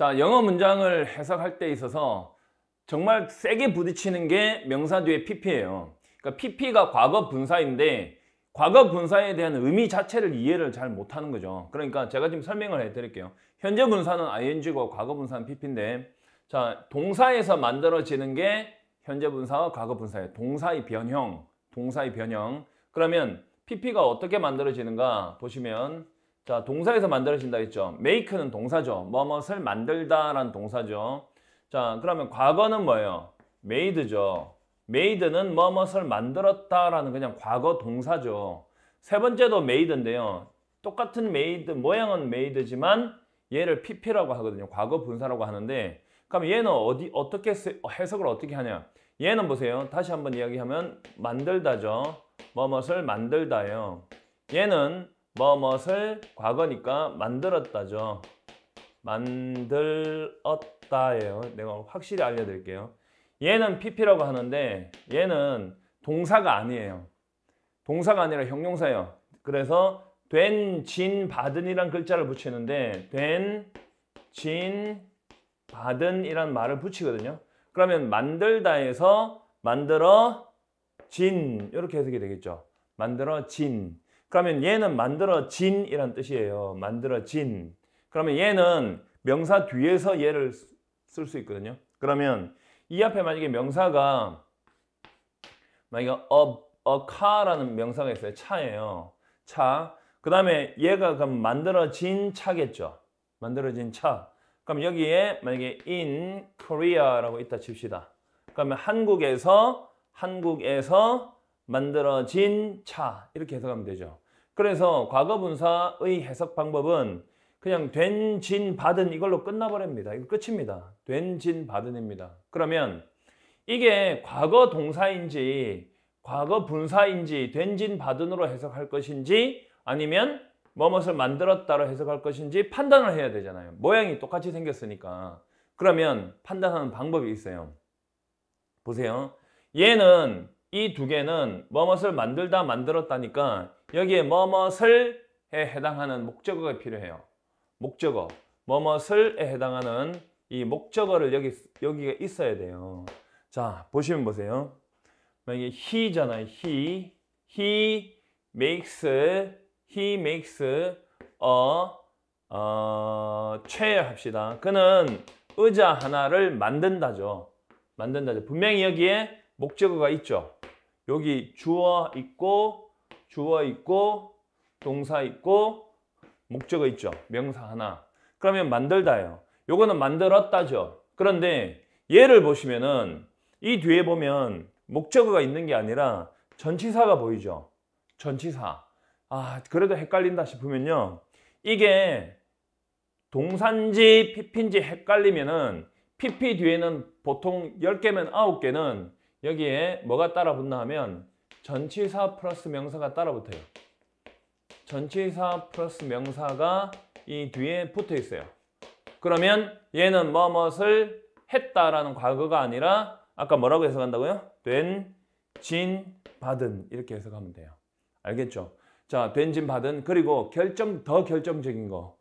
자, 영어 문장을 해석할 때 있어서 정말 세게 부딪히는 게 명사 뒤에 pp예요. 그러니까 pp가 과거 분사인데 과거 분사에 대한 의미 자체를 이해를 잘 못하는 거죠. 그러니까 제가 지금 설명을 해드릴게요. 현재 분사는 ing고 과거 분사는 pp인데 자 동사에서 만들어지는 게 현재 분사와 과거 분사예요. 동사의 변형, 동사의 변형. 그러면 pp가 어떻게 만들어지는가 보시면 자, 동사에서 만들어진다 했죠. make는 동사죠. 뭐뭇을 만들다라는 동사죠. 자, 그러면 과거는 뭐예요? made죠. made는 뭐뭇을 만들었다라는 그냥 과거 동사죠. 세 번째도 made인데요. 똑같은 made, 모양은 made지만 얘를 pp라고 하거든요. 과거 분사라고 하는데 그럼 얘는 어디 어떻게 해석을 어떻게 하냐? 얘는 보세요. 다시 한번 이야기하면 만들다죠. 뭐뭇을 만들다예요. 얘는 뭐뭇을 과거니까 만들었다죠. 만들었다예요. 내가 확실히 알려드릴게요. 얘는 pp라고 하는데 얘는 동사가 아니에요. 동사가 아니라 형용사예요. 그래서 된, 진, 받은이란 글자를 붙이는데 된, 진, 받은이란 말을 붙이거든요. 그러면 만들다에서 만들어진 이렇게 해석이 되겠죠. 만들어진 그러면 얘는 만들어진 이란 뜻이에요. 만들어진. 그러면 얘는 명사 뒤에서 얘를 쓸 수 있거든요. 그러면 이 앞에 만약에 명사가 만약에 a, a car라는 명사가 있어요. 차예요. 차. 그 다음에 얘가 그럼 만들어진 차겠죠. 만들어진 차. 그럼 여기에 만약에 in Korea라고 있다 칩시다. 그러면 한국에서 한국에서 만들어진 차 이렇게 해석하면 되죠. 그래서 과거분사의 해석 방법은 그냥 된, 진, 받은 이걸로 끝나버립니다. 이거 끝입니다. 된, 진, 받은입니다. 그러면 이게 과거 동사인지 과거 분사인지 된, 진, 받은으로 해석할 것인지 아니면 뭐뭇을 만들었다로 해석할 것인지 판단을 해야 되잖아요. 모양이 똑같이 생겼으니까. 그러면 판단하는 방법이 있어요. 보세요. 얘는 이두 개는 뭐뭇을 만들다 만들었다니까 여기에 뭐뭇을 해당하는 목적어가 필요해요. 목적어. 뭐뭇을에 해당하는 이 목적어를 여기, 여기가 있어야 돼요. 자, 보시면 보세요. 만약에 he잖아요. he. he makes, he makes a, 어, chair 합시다. 그는 의자 하나를 만든다죠. 만든다죠. 분명히 여기에 목적어가 있죠. 여기 주어 있고 주어 있고 동사 있고 목적어 있죠. 명사 하나. 그러면 만들다요 요거는 만들었다죠. 그런데 얘를 보시면은 이 뒤에 보면 목적어가 있는 게 아니라 전치사가 보이죠. 전치사. 아 그래도 헷갈린다 싶으면요. 이게 동산지 PP인지 헷갈리면은 PP 뒤에는 보통 10개면 9개는 여기에 뭐가 따라 붙나 하면 전치사 플러스 명사가 따라 붙어요. 전치사 플러스 명사가 이 뒤에 붙어 있어요. 그러면 얘는 뭐뭇을 했다라는 과거가 아니라 아까 뭐라고 해석한다고요? 된, 진, 받은 이렇게 해석하면 돼요. 알겠죠? 자, 된, 진, 받은 그리고 결정 더 결정적인 거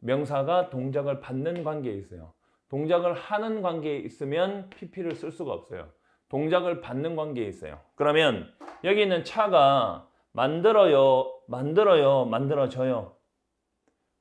명사가 동작을 받는 관계에 있어요. 동작을 하는 관계에 있으면 PP를 쓸 수가 없어요. 동작을 받는 관계에 있어요. 그러면 여기 있는 차가 만들어요, 만들어요, 만들어져요.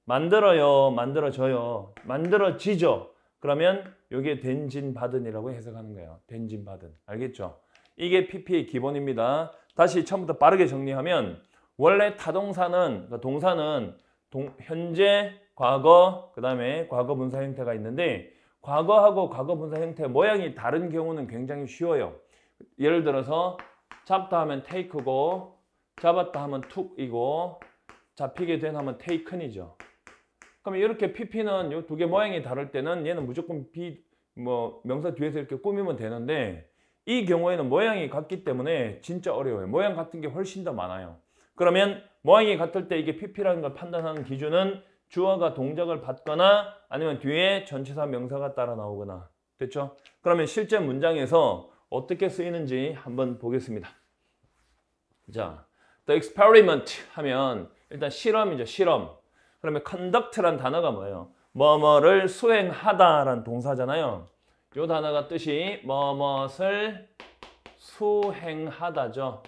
만들어요, 만들어져요, 만들어지죠. 그러면 여기에 된진 받은이라고 해석하는 거예요. 된진 받은. 알겠죠? 이게 PP의 기본입니다. 다시 처음부터 빠르게 정리하면 원래 타동사는 그러니까 동사는 동, 현재, 과거, 그 다음에 과거 분사 형태가 있는데 과거하고 과거 분사 형태 모양이 다른 경우는 굉장히 쉬워요. 예를 들어서 잡다 하면 take고 잡았다 하면 took이고 잡히게 된 하면 taken이죠. 그러면 이렇게 pp는 이 두 개 모양이 다를 때는 얘는 무조건 비, 뭐 명사 뒤에서 이렇게 꾸미면 되는데 이 경우에는 모양이 같기 때문에 진짜 어려워요. 모양 같은 게 훨씬 더 많아요. 그러면 모양이 같을 때 이게 pp라는 걸 판단하는 기준은 주어가 동작을 받거나 아니면 뒤에 전체사 명사가 따라 나오거나 됐죠? 그러면 실제 문장에서 어떻게 쓰이는지 한번 보겠습니다. 자, the experiment 하면 일단 실험이죠, 실험. 그러면 conduct란 단어가 뭐예요? 뭐뭐를 수행하다란 동사잖아요. 요 단어가 뜻이 뭐뭇을 수행하다죠.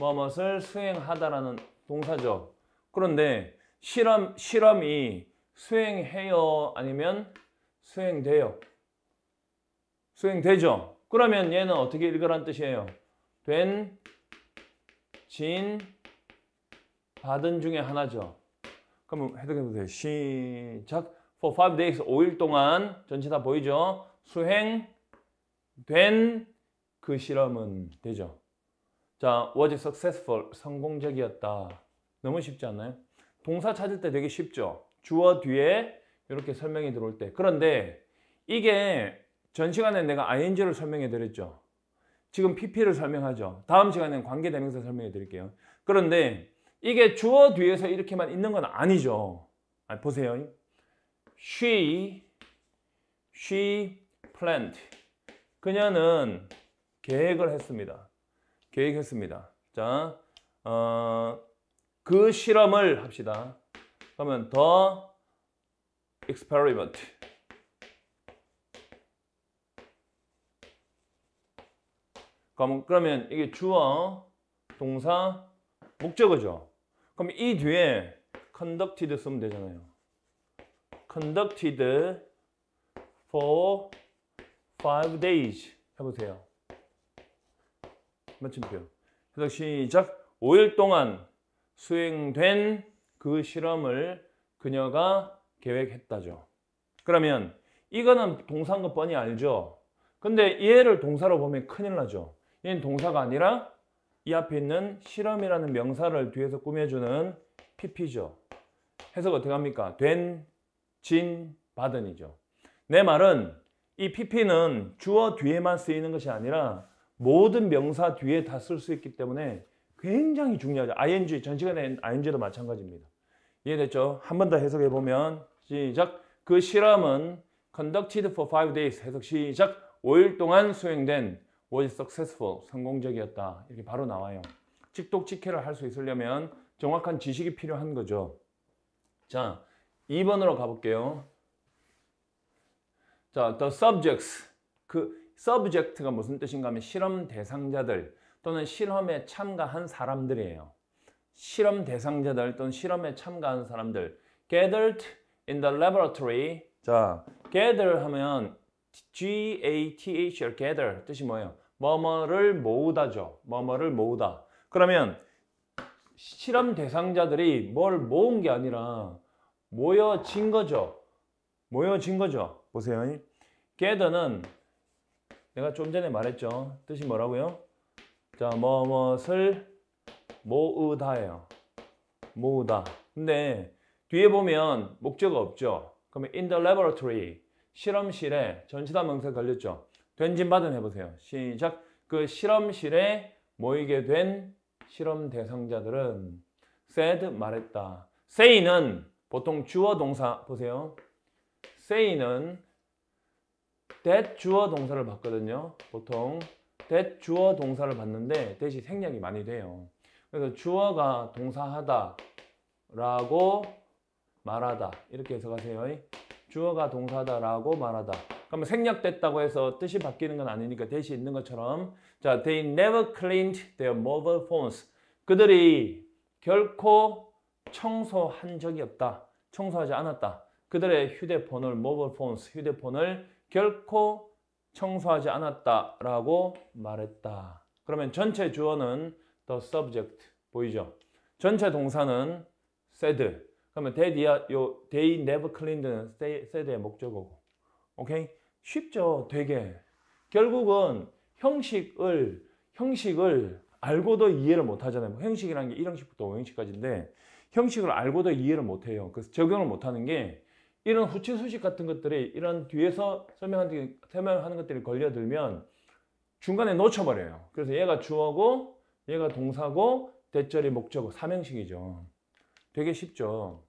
뭐뭇을 수행하다라는 동사죠. 그런데 실험, 실험이 수행해요? 아니면 수행돼요? 수행되죠? 그러면 얘는 어떻게 읽으란 뜻이에요? 된, 진, 받은 중에 하나죠. 그럼 해석해도 돼요. 시작. For five days, 5일 동안 전체 다 보이죠? 수행된 그 실험은 되죠. 자, was successful, 성공적이었다. 너무 쉽지 않나요? 동사 찾을 때 되게 쉽죠. 주어 뒤에 이렇게 설명이 들어올 때. 그런데 이게 전 시간에 내가 ing를 설명해 드렸죠. 지금 pp를 설명하죠. 다음 시간에는 관계대명사 설명해 드릴게요. 그런데 이게 주어 뒤에서 이렇게만 있는 건 아니죠. 아, 보세요. she, she p l a n t 그녀는 계획을 했습니다. 계획했습니다. 자, 어, 그 실험을 합시다. 그러면 더 experiment 그럼, 그러면 이게 주어, 동사, 목적어죠. 그럼 이 뒤에 conducted 쓰면 되잖아요. conducted for five days 해보세요. 마침표. 시작. 5일 동안 수행된 그 실험을 그녀가 계획했다죠. 그러면 이거는 동사인 거 뻔히 알죠. 근데 얘를 동사로 보면 큰일 나죠. 얘는 동사가 아니라 이 앞에 있는 실험이라는 명사를 뒤에서 꾸며주는 PP죠. 해석 어떻게 합니까? 된, 진, 받은이죠. 내 말은 이 PP는 주어 뒤에만 쓰이는 것이 아니라 모든 명사 뒤에 다 쓸 수 있기 때문에 굉장히 중요하죠. ing, 전 시간에 ing도 마찬가지입니다. 이해됐죠? 한 번 더 해석해 보면 시작. 그 실험은 conducted for five days 해석 시작. 5일 동안 수행된 was successful 성공적이었다. 이렇게 바로 나와요. 직독직해를 할 수 있으려면 정확한 지식이 필요한 거죠. 자, 2번으로 가볼게요. 자, the subjects 그 subject가 무슨 뜻인가 하면 실험 대상자들 또는 실험에 참가한 사람들이에요. 실험 대상자들 또는 실험에 참가한 사람들 gathered in the laboratory 자, gather 하면 G A T H R gather 뜻이 뭐예요? 뭐뭐를 모으다죠. 뭐뭐를 모으다. 그러면 실험 대상자들이 뭘 모은 게 아니라 모여진 거죠. 모여진 거죠. 보세요. gather는 내가 좀 전에 말했죠. 뜻이 뭐라고요? 자, 뭐뭇을 모으다예요. 모으다. 근데 뒤에 보면 목적 없죠. 그러면 in the laboratory, 실험실에 전치사 명사 걸렸죠. 된진받은 해보세요. 시작. 그 실험실에 모이게 된 실험 대상자들은 said 말했다. say는 보통 주어 동사 보세요. say는 that 주어 동사를 봤거든요. 보통 대 주어 동사를 봤는데 대시 생략이 많이 돼요. 그래서 주어가 동사하다 라고 말하다 이렇게 해석하세요. 주어가 동사다 하 라고 말하다. 그러면 생략됐다고 해서 뜻이 바뀌는 건 아니니까 대시 있는 것처럼 자, they never cleaned their mobile phones. 그들이 결코 청소한 적이 없다. 청소하지 않았다. 그들의 휴대폰을 mobile phones, 휴대폰을 결코 청소하지 않았다라고 말했다. 그러면 전체 주어는 the subject 보이죠? 전체 동사는 said. 그러면 t 디야 요, they never cleaned는 said의 목적어고. 오케이? 쉽죠? 되게. 결국은 형식을 형식을 알고도 이해를 못 하잖아요. 뭐 형식이라는 게 1형식부터 5형식까지인데 형식을 알고도 이해를 못 해요. 그래서 적용을 못 하는 게 이런 후치 수식 같은 것들이 이런 뒤에서 설명하는, 설명하는 것들이 걸려들면 중간에 놓쳐버려요. 그래서 얘가 주어고 얘가 동사고 대절이 목적어 삼형식이죠. 되게 쉽죠.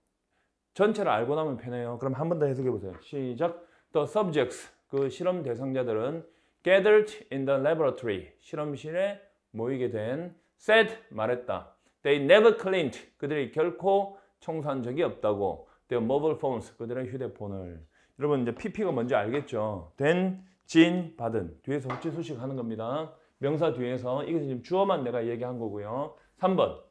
전체를 알고 나면 편해요. 그럼 한 번 더 해석해 보세요. 시작. The subjects, 그 실험 대상자들은 gathered in the laboratory, 실험실에 모이게 된 said, 말했다. They never cleaned, 그들이 결코 청소한 적이 없다고. their mobile phones 그들의 휴대폰을 여러분 이제 PP가 뭔지 알겠죠? 된, 진, 받은 뒤에서 혹시 수식 하는 겁니다. 명사 뒤에서 이것 지금 주어만 내가 얘기한 거고요. 3번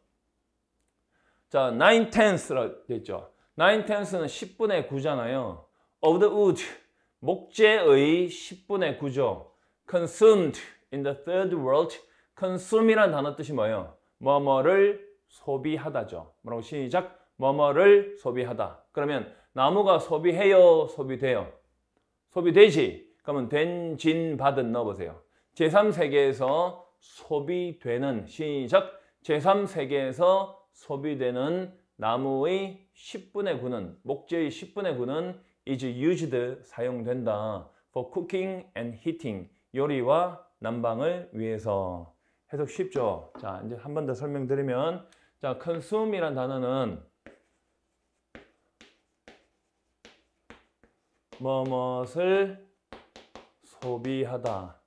자, 9 t e t h s 라 됐죠. 9 t e t h 는 10분의 9잖아요. of the wood 목재의 10분의 9죠. consumed in the third world consume이란 단어 뜻이 뭐예요? 뭐뭐를 소비하다죠. 뭐라고 시작? 뭐뭐를 소비하다. 그러면 나무가 소비해요, 소비돼요. 소비되지. 그러면 된, 진, 받은 넣어보세요. 제3세계에서 소비되는 시작 제3세계에서 소비되는 나무의 10분의 9는 목재의 10분의 9는 is used 사용된다. for cooking and heating 요리와 난방을 위해서 해석 쉽죠? 자 이제 한 번 더 설명드리면 자 consume이란 단어는 뭐뭇을 소비하다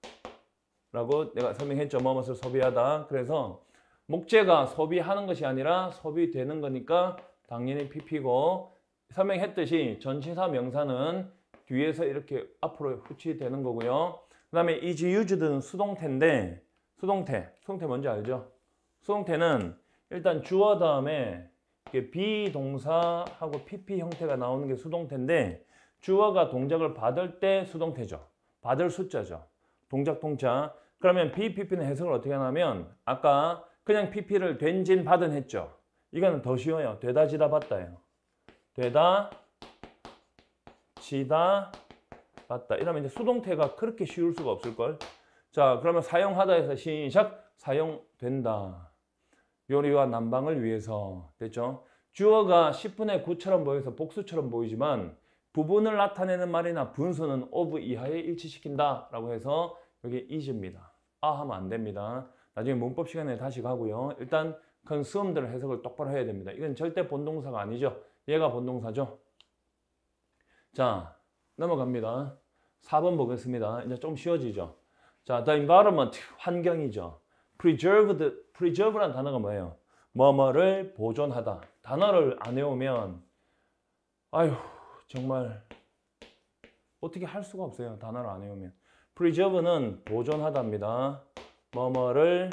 라고 내가 설명했죠. 뭐뭇을 소비하다. 그래서 목재가 소비하는 것이 아니라 소비되는 거니까 당연히 PP고 설명했듯이 전치사 명사는 뒤에서 이렇게 앞으로 후치되는 거고요. 그 다음에 is used는 수동태인데 수동태, 수동태 뭔지 알죠? 수동태는 일단 주어 다음에 비동사하고 PP 형태가 나오는 게 수동태인데 주어가 동작을 받을 때 수동태죠. 받을 숫자죠. 동작 동차. 그러면 BPP는 해석을 어떻게 하냐면 아까 그냥 PP를 된진 받은 했죠. 이거는 더 쉬워요. 되다 지다 받다예요. 되다 지다 받다. 이러면 이제 수동태가 그렇게 쉬울 수가 없을걸. 자 그러면 사용하다에서 시작 사용된다. 요리와 난방을 위해서 됐죠. 주어가 10분의 9처럼 보여서 복수처럼 보이지만 부분을 나타내는 말이나 분수는 of 이하에 일치시킨다 라고 해서 여기 is입니다. 아 하면 안 됩니다. 나중에 문법 시간에 다시 가고요. 일단 consumed를 해석을 똑바로 해야 됩니다. 이건 절대 본동사가 아니죠. 얘가 본동사죠. 자 넘어갑니다. 4번 보겠습니다. 이제 좀 쉬워지죠. 자, the environment, 환경이죠. preserved, preserve란 단어가 뭐예요? 뭐뭐를 보존하다. 단어를 안 외우면 아휴 정말 어떻게 할 수가 없어요. 단어를 안 외우면. preserve는 보존하다입니다. 뭐뭐를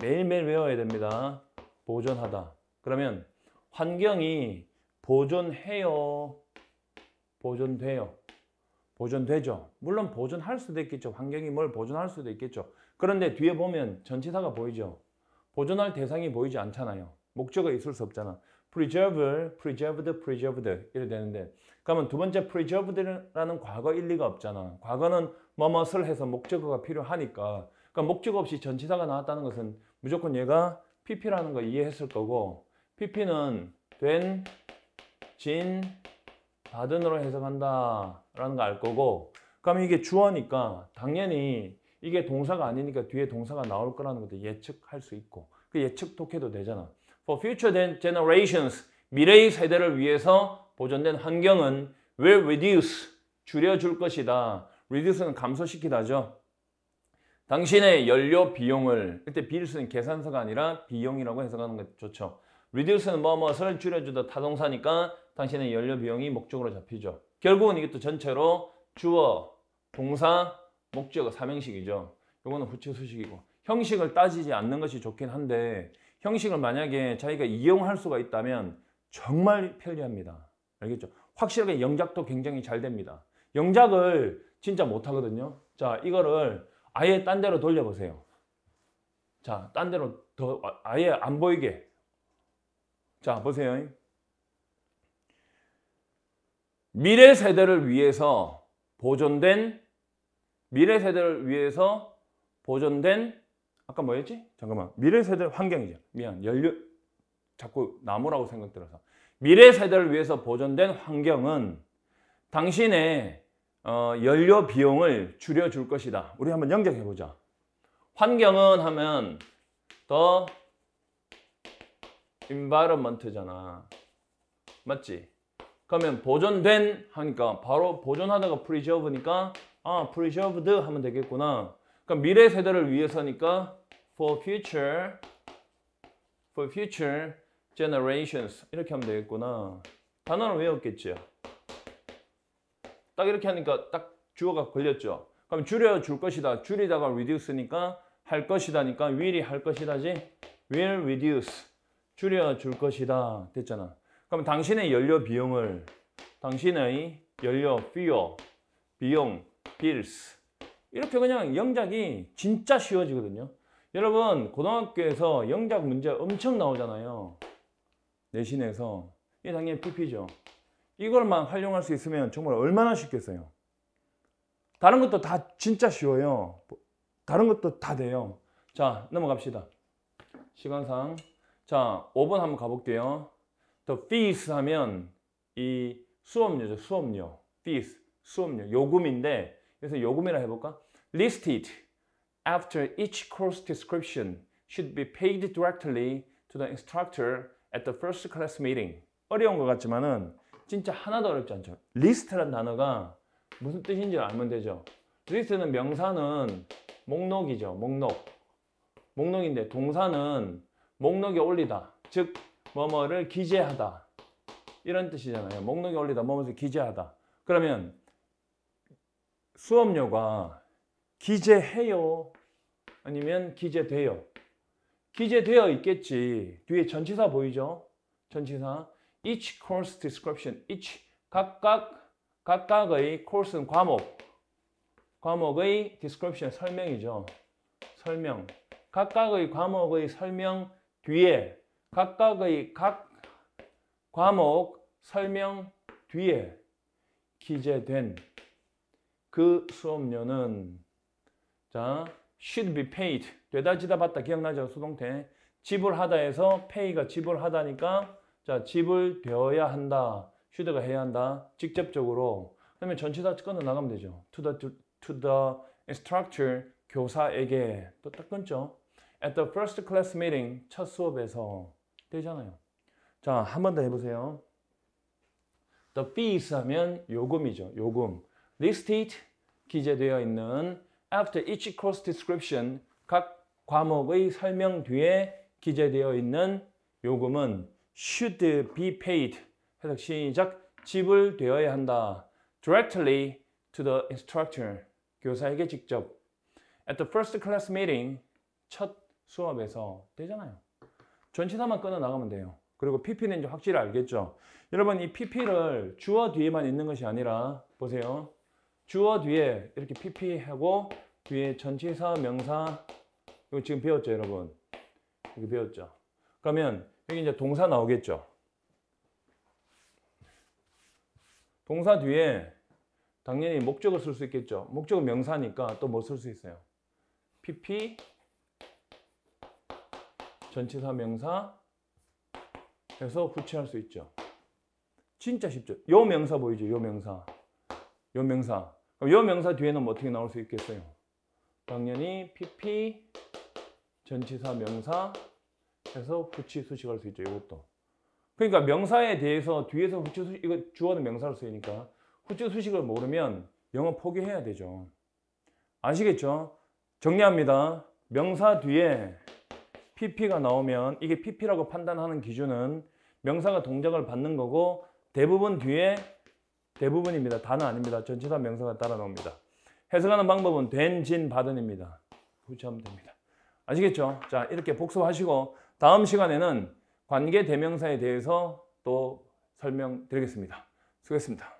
매일매일 외워야 됩니다. 보존하다. 그러면 환경이 보존해요. 보존돼요. 보존되죠. 물론 보존할 수도 있겠죠. 환경이 뭘 보존할 수도 있겠죠. 그런데 뒤에 보면 전치사가 보이죠. 보존할 대상이 보이지 않잖아요. 목적이 있을 수 없잖아. preserve, preserved, preserved 이래 되는데 그러면 두 번째 preserved라는 과거 일리가 없잖아. 과거는 뭐뭐을 해서 목적어가 필요하니까 그러니까 목적어 없이 전치사가 나왔다는 것은 무조건 얘가 pp라는 거 이해했을 거고 pp는 된, 진, 받은으로 해석한다 라는 거 알 거고 그러면 이게 주어니까 당연히 이게 동사가 아니니까 뒤에 동사가 나올 거라는 것도 예측할 수 있고 그 예측 독해도 되잖아. for future generations, 미래의 세대를 위해서 보존된 환경은 will reduce, 줄여줄 것이다. reduce는 감소시키다죠. 당신의 연료 비용을, 그때 비를쓰는 계산서가 아니라 비용이라고 해석하는 게 좋죠. reduce는 뭐뭐를 줄여주다 타동사니까 당신의 연료 비용이 목적으로 잡히죠. 결국은 이것도 전체로 주어, 동사, 목적 삼형식이죠. 이거는 후체 수식이고 형식을 따지지 않는 것이 좋긴 한데 형식을 만약에 자기가 이용할 수가 있다면 정말 편리합니다. 알겠죠? 확실하게 영작도 굉장히 잘 됩니다. 영작을 진짜 못하거든요. 자, 이거를 아예 딴 데로 돌려보세요. 자, 딴 데로 더 아, 아예 안 보이게. 자, 보세요. 미래 세대를 위해서 보존된 미래 세대를 위해서 보존된 아까 뭐였지? 잠깐만. 미래 세대 환경이죠. 미안. 연료 자꾸 나무라고 생각 들어서. 미래 세대를 위해서 보존된 환경은 당신의 어, 연료 비용을 줄여줄 것이다. 우리 한번 연결해 보자. 환경은 하면 더 environment잖아. 맞지? 그러면 보존된 하니까 그러니까 바로 보존하다가 preserve니까 아 preserved 하면 되겠구나. 그러니까 미래 세대를 위해서니까 for future for future generations 이렇게 하면 되겠구나. 단어는 외웠겠죠. 딱 이렇게 하니까 딱 주어가 걸렸죠. 그럼 줄여 줄 것이다. 줄이다가 reduce니까 할 것이다니까 will이 할 것이다지 will reduce 줄여 줄 것이다 됐잖아. 그럼 당신의 연료 비용을 당신의 연료 비용 비용 bills 이렇게 그냥 영작이 진짜 쉬워지거든요. 여러분 고등학교에서 영작 문제 엄청 나오잖아요. 내신에서. 이 당연히 PP죠. 이걸만 활용할 수 있으면 정말 얼마나 쉽겠어요. 다른 것도 다 진짜 쉬워요. 다른 것도 다 돼요. 자 넘어갑시다. 시간상. 자 5번 한번 가볼게요. 더 fees 하면 이 수업료죠. 수업료. fees. 수업료. 요금인데 그래서 요금이라 해볼까? Listed after each course description should be paid directly to the instructor at the first class meeting. 어려운 것 같지만은 진짜 하나도 어렵지 않죠. 리스트란 단어가 무슨 뜻인지 알면 되죠. 리스트는 명사는 목록이죠. 목록. 목록인데 동사는 목록에 올리다. 즉 뭐뭐를 기재하다. 이런 뜻이잖아요. 목록에 올리다. 뭐뭐를 기재하다. 그러면 수업료가 기재해요. 아니면 기재돼요. 기재되어 있겠지. 뒤에 전치사 보이죠? 전치사. each course description. each 각각 각각의 course는 과목. 과목의 description 설명이죠. 설명. 각각의 과목의 설명 뒤에 각각의 각 과목 설명 뒤에 기재된 그 수업료는 자 should be paid 되다 지다 받다 기억나죠 수동태 지불하다에서 pay가 지불하다니까 자 지불되어야 한다 should가 해야 한다 직접적으로 그다음에 전치사 끊어 나가면 되죠 to the to, to the instructor 교사에게 또 딱 끊죠 at the first class meeting 첫 수업에서 되잖아요 자한 번 더 해보세요 the fees 하면 요금이죠 요금 this state 기재되어 있는 after each course description 각 과목의 설명 뒤에 기재되어 있는 요금은 should be paid 해석 시작 지불되어야 한다 directly to the instructor 교사에게 직접 at the first class meeting 첫 수업에서 되잖아요 전치사만 끊어 나가면 돼요 그리고 PP는 이제 확실히 알겠죠 여러분 이 PP를 주어 뒤에만 있는 것이 아니라 보세요 주어 뒤에 이렇게 PP 하고 뒤에 전치사, 명사 이거 지금 배웠죠 여러분? 이렇게 배웠죠? 그러면 여기 이제 동사 나오겠죠? 동사 뒤에 당연히 목적을 쓸 수 있겠죠. 목적은 명사니까 또 뭐 쓸 수 있어요? PP, 전치사 명사 해서 구체할 수 있죠. 진짜 쉽죠. 요 명사 보이죠? 요 명사. 요 명사. 이 명사 뒤에는 뭐 어떻게 나올 수 있겠어요? 당연히 PP 전치사 명사 해서 후치 수식할 수 있죠. 이것도. 그러니까 명사에 대해서 뒤에서 후치 수식 이거 주어는 명사로 쓰이니까 후치 수식을 모르면 영어 포기해야 되죠. 아시겠죠? 정리합니다. 명사 뒤에 PP가 나오면 이게 PP라고 판단하는 기준은 명사가 동작을 받는 거고 대부분 뒤에 대부분입니다. 다는 아닙니다. 전체 다 명사가 따라 나옵니다. 해석하는 방법은 된, 진, 받은입니다. 후치하면 됩니다. 아시겠죠? 자, 이렇게 복습하시고 다음 시간에는 관계 대명사에 대해서 또 설명드리겠습니다. 수고했습니다.